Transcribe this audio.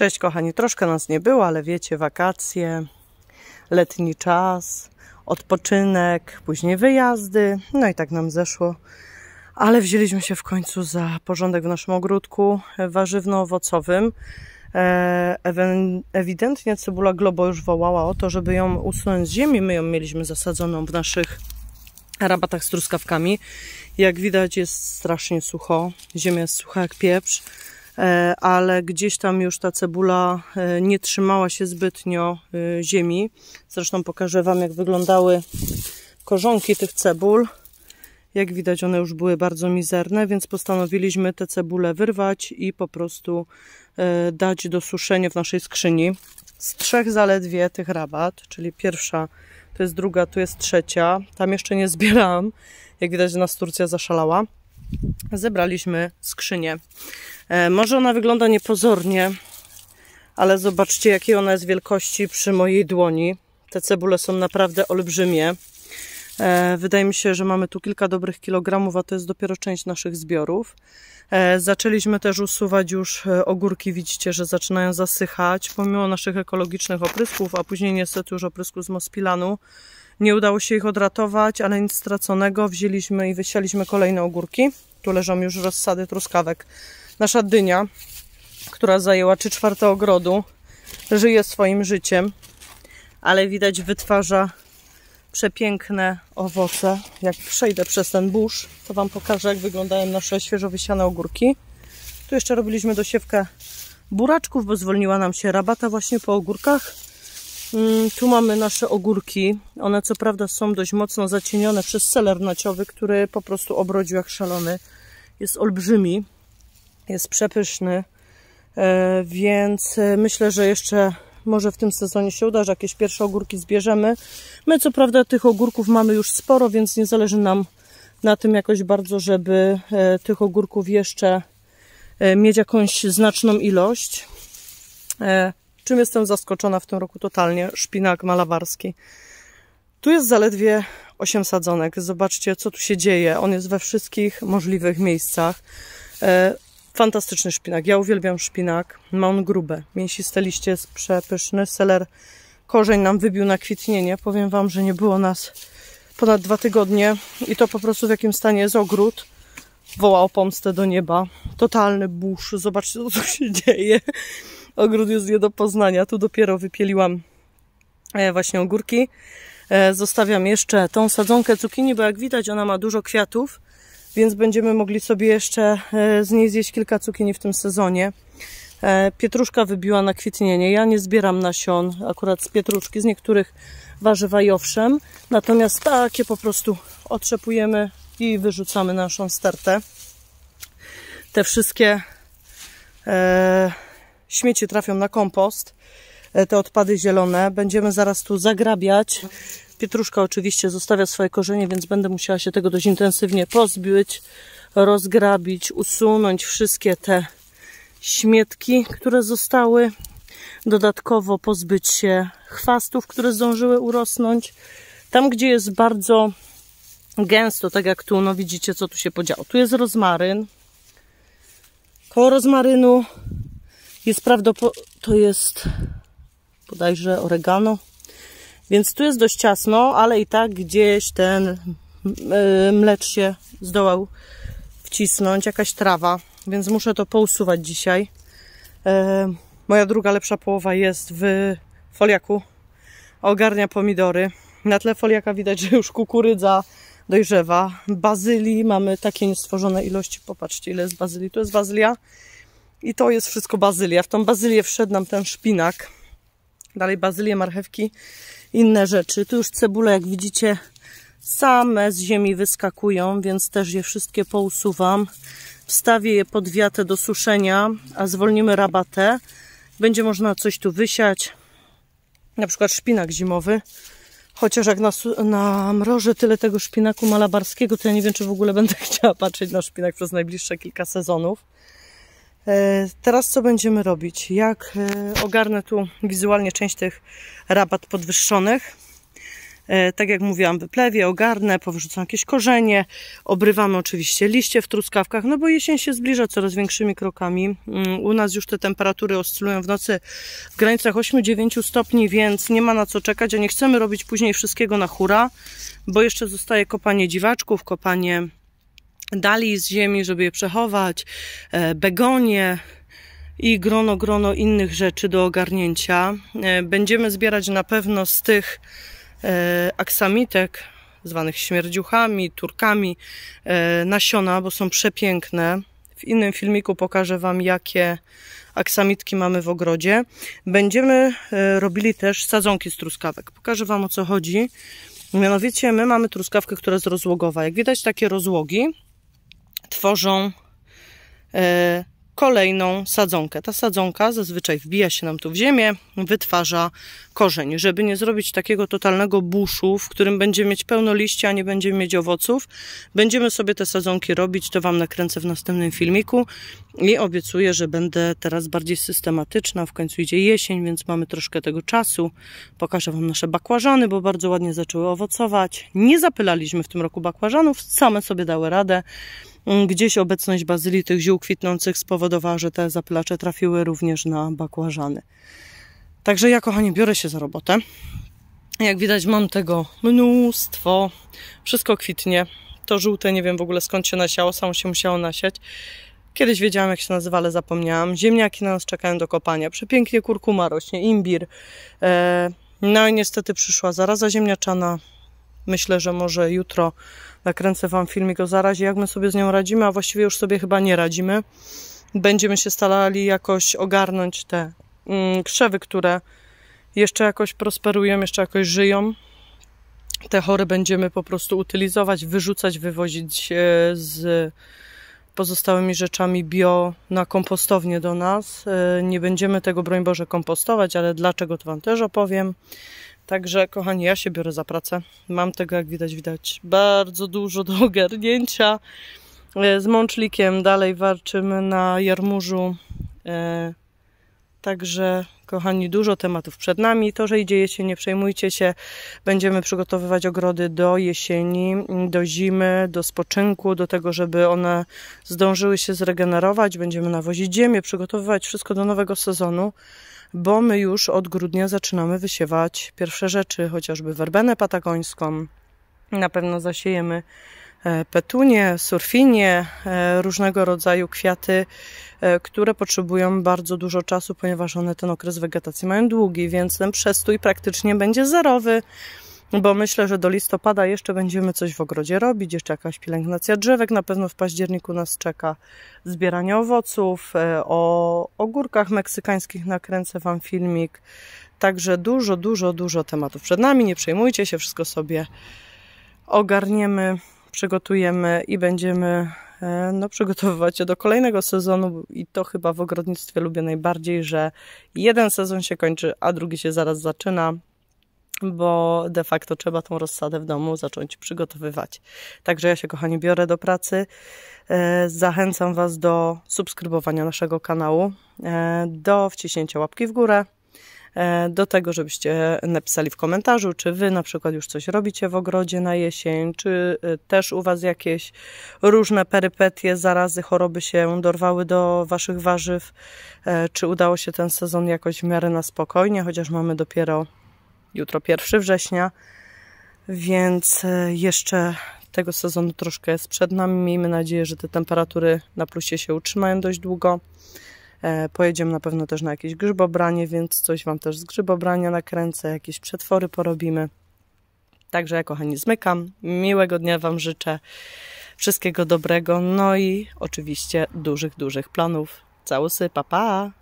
Cześć kochani, troszkę nas nie było, ale wiecie, wakacje, letni czas, odpoczynek, później wyjazdy, no i tak nam zeszło. Ale wzięliśmy się w końcu za porządek w naszym ogródku warzywno-owocowym. E, ewidentnie cebula globo już wołała o to, żeby ją usunąć z ziemi. My ją mieliśmy zasadzoną w naszych rabatach z truskawkami. Jak widać jest strasznie sucho, ziemia jest sucha jak pieprz. E, ale gdzieś tam już ta cebula e, nie trzymała się zbytnio e, ziemi. Zresztą pokażę Wam, jak wyglądały korzonki tych cebul. Jak widać, one już były bardzo mizerne, więc postanowiliśmy te cebule wyrwać i po prostu dać do suszenia w naszej skrzyni. Z trzech zaledwie tych rabat, czyli pierwsza, to jest druga, tu jest trzecia. Tam jeszcze nie zbierałam. Jak widać, nas Turcja zaszalała zebraliśmy skrzynię. E, może ona wygląda niepozornie, ale zobaczcie, jakiej ona jest wielkości przy mojej dłoni. Te cebule są naprawdę olbrzymie. E, wydaje mi się, że mamy tu kilka dobrych kilogramów, a to jest dopiero część naszych zbiorów. E, zaczęliśmy też usuwać już ogórki, widzicie, że zaczynają zasychać, pomimo naszych ekologicznych oprysków, a później niestety już oprysku z Mospilanu. Nie udało się ich odratować, ale nic straconego. Wzięliśmy i wysialiśmy kolejne ogórki. Tu leżą już rozsady truskawek. Nasza dynia, która zajęła 3 czwarte ogrodu, żyje swoim życiem, ale widać wytwarza przepiękne owoce. Jak przejdę przez ten burz, to Wam pokażę, jak wyglądają nasze świeżo wysiane ogórki. Tu jeszcze robiliśmy dosiewkę buraczków, bo zwolniła nam się rabata właśnie po ogórkach. Mm, tu mamy nasze ogórki. One co prawda są dość mocno zacienione przez seler naciowy, który po prostu obrodził jak szalony. Jest olbrzymi, jest przepyszny, e, więc e, myślę, że jeszcze może w tym sezonie się uda, że jakieś pierwsze ogórki zbierzemy. My co prawda tych ogórków mamy już sporo, więc nie zależy nam na tym jakoś bardzo, żeby e, tych ogórków jeszcze mieć jakąś znaczną ilość czym jestem zaskoczona w tym roku totalnie, szpinak malabarski. Tu jest zaledwie 8 sadzonek. Zobaczcie, co tu się dzieje. On jest we wszystkich możliwych miejscach. E, fantastyczny szpinak. Ja uwielbiam szpinak. Ma on grube, mięsiste liście, jest przepyszny. Seler korzeń nam wybił na kwitnienie. Powiem Wam, że nie było nas ponad dwa tygodnie i to po prostu w jakim stanie jest ogród. Woła o pomstę do nieba. Totalny burz. Zobaczcie, co tu się dzieje. Ogród jest nie do poznania. Tu dopiero wypieliłam e, właśnie ogórki. E, zostawiam jeszcze tą sadzonkę cukinii, bo jak widać ona ma dużo kwiatów, więc będziemy mogli sobie jeszcze e, z niej zjeść kilka cukinii w tym sezonie. Pietruszka wybiła na kwitnienie. Ja nie zbieram nasion akurat z pietruszki, z niektórych warzywa i owszem. Natomiast takie po prostu otrzepujemy i wyrzucamy naszą stertę. Te wszystkie Śmieci trafią na kompost, e, te odpady zielone. Będziemy zaraz tu zagrabiać. Pietruszka oczywiście zostawia swoje korzenie, więc będę musiała się tego dość intensywnie pozbyć, rozgrabić, usunąć wszystkie te śmietki, które zostały. Dodatkowo pozbyć się chwastów, które zdążyły urosnąć. Tam, gdzie jest bardzo gęsto, tak jak tu, no widzicie, co tu się podziało. Tu jest rozmaryn. Koło rozmarynu jest prawdopodobnie, to jest bodajże oregano, więc tu jest dość ciasno, ale i tak gdzieś ten y, mlecz się zdołał wcisnąć, jakaś trawa, więc muszę to pousuwać dzisiaj. E, moja druga lepsza połowa jest w foliaku, ogarnia pomidory. Na tle foliaka widać, że już kukurydza dojrzewa. Bazylii mamy takie niestworzone ilości. Popatrzcie, ile jest bazylii. Tu jest bazylia. I to jest wszystko bazylia. W tą bazylię wszedł nam ten szpinak. Dalej bazylię, marchewki, inne rzeczy. Tu już cebule, jak widzicie, same z ziemi wyskakują, więc też je wszystkie pousuwam. Wstawię je pod wiatę do suszenia, a zwolnimy rabatę. Będzie można coś tu wysiać, na przykład szpinak zimowy. Chociaż jak na, na mroże tyle tego szpinaku malabarskiego, to ja nie wiem, czy w ogóle będę chciała patrzeć na szpinak przez najbliższe kilka sezonów. E, teraz co będziemy robić? Jak e, ogarnę tu wizualnie część tych rabat podwyższonych. E, tak jak mówiłam, wyplewię, ogarnę, powrzucam jakieś korzenie, obrywamy oczywiście liście w truskawkach, no bo jesień się zbliża coraz większymi krokami. Mm, u nas już te temperatury oscylują w nocy w granicach 8-9 stopni, więc nie ma na co czekać, a nie chcemy robić później wszystkiego na hura, bo jeszcze zostaje kopanie dziwaczków, kopanie dali z ziemi, żeby je przechować, e, begonie i grono, grono innych rzeczy do ogarnięcia. E, będziemy zbierać na pewno z tych e, aksamitek, zwanych śmierdziuchami, turkami, nasiona, bo są przepiękne. W innym filmiku pokażę Wam, jakie aksamitki mamy w ogrodzie. Będziemy robili też sadzonki z truskawek. Pokażę Wam, o co chodzi. Mianowicie my mamy truskawkę, która jest rozłogowa. Jak widać, takie rozłogi tworzą e, kolejną sadzonkę. Ta sadzonka zazwyczaj wbija się nam tu w ziemię, wytwarza korzeń. Żeby nie zrobić takiego totalnego buszu, w którym będzie mieć pełno liści, a nie będziemy mieć owoców, będziemy sobie te sadzonki robić. To Wam nakręcę w następnym filmiku i obiecuję, że będę teraz bardziej systematyczna. W końcu idzie jesień, więc mamy troszkę tego czasu. Pokażę Wam nasze bakłażany, bo bardzo ładnie zaczęły owocować. Nie zapylaliśmy w tym roku bakłażanów, same sobie dały radę. Mm, gdzieś obecność bazylii tych ziół kwitnących spowodowała, że te zapylacze trafiły również na bakłażany. Także ja, kochani, biorę się za robotę. Jak widać, mam tego mnóstwo. Wszystko kwitnie. To żółte, nie wiem w ogóle skąd się nasiało, samo się musiało nasiać. Kiedyś wiedziałam, jak się nazywa, ale zapomniałam. Ziemniaki na nas czekają do kopania. Przepięknie kurkuma rośnie, imbir. E, no i niestety przyszła zaraza ziemniaczana. Myślę, że może jutro Nakręcę Wam filmik o zarazie, jak my sobie z nią radzimy, a właściwie już sobie chyba nie radzimy. Będziemy się starali jakoś ogarnąć te mm, krzewy, które jeszcze jakoś prosperują, jeszcze jakoś żyją. Te chore będziemy po prostu utylizować, wyrzucać, wywozić e, z pozostałymi rzeczami bio na kompostownię do nas. E, nie będziemy tego, broń Boże, kompostować, ale dlaczego to Wam też opowiem. Także kochani, ja się biorę za pracę. Mam tego, jak widać, widać bardzo dużo do ogarnięcia. E, z mączlikiem dalej warczymy na jarmurzu. E, także, kochani, dużo tematów przed nami. To, że idzie się, nie przejmujcie się. Będziemy przygotowywać ogrody do jesieni, do zimy, do spoczynku, do tego, żeby one zdążyły się zregenerować. Będziemy nawozić ziemię, przygotowywać wszystko do nowego sezonu bo my już od grudnia zaczynamy wysiewać pierwsze rzeczy, chociażby werbenę patagońską. Na pewno zasiejemy e, petunie, surfinie, e, różnego rodzaju kwiaty, e, które potrzebują bardzo dużo czasu, ponieważ one ten okres wegetacji mają długi, więc ten przestój praktycznie będzie zerowy bo myślę, że do listopada jeszcze będziemy coś w ogrodzie robić, jeszcze jakaś pielęgnacja drzewek, na pewno w październiku nas czeka zbieranie owoców, e, o ogórkach meksykańskich nakręcę Wam filmik, także dużo, dużo, dużo tematów przed nami, nie przejmujcie się, wszystko sobie ogarniemy, przygotujemy i będziemy e, no, przygotowywać się do kolejnego sezonu i to chyba w ogrodnictwie lubię najbardziej, że jeden sezon się kończy, a drugi się zaraz zaczyna bo de facto trzeba tą rozsadę w domu zacząć przygotowywać. Także ja się, kochani, biorę do pracy. E, zachęcam Was do subskrybowania naszego kanału, e, do wciśnięcia łapki w górę, e, do tego, żebyście napisali w komentarzu, czy Wy na przykład już coś robicie w ogrodzie na jesień, czy też u Was jakieś różne perypetie, zarazy, choroby się dorwały do Waszych warzyw, czy udało się ten sezon jakoś w miarę na spokojnie, chociaż mamy dopiero jutro 1 września, więc e, jeszcze tego sezonu troszkę jest przed nami. Miejmy nadzieję, że te temperatury na plusie się utrzymają dość długo. E, pojedziemy na pewno też na jakieś grzybobranie, więc coś Wam też z grzybobrania nakręcę, jakieś przetwory porobimy. Także ja kochani zmykam. Miłego dnia Wam życzę. Wszystkiego dobrego. No i oczywiście dużych, dużych planów. Całusy, papa! Pa.